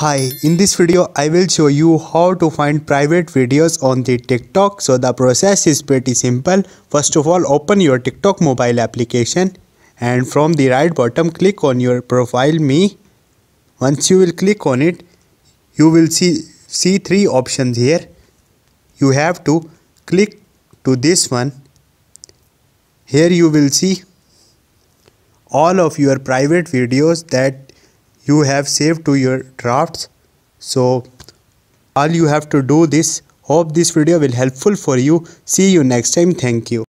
Hi, in this video I will show you how to find private videos on the TikTok. So the process is pretty simple. First of all open your TikTok mobile application and from the right bottom click on your profile me. Once you will click on it you will see, see three options here. You have to click to this one. Here you will see all of your private videos that you have saved to your drafts so all you have to do this hope this video will helpful for you see you next time thank you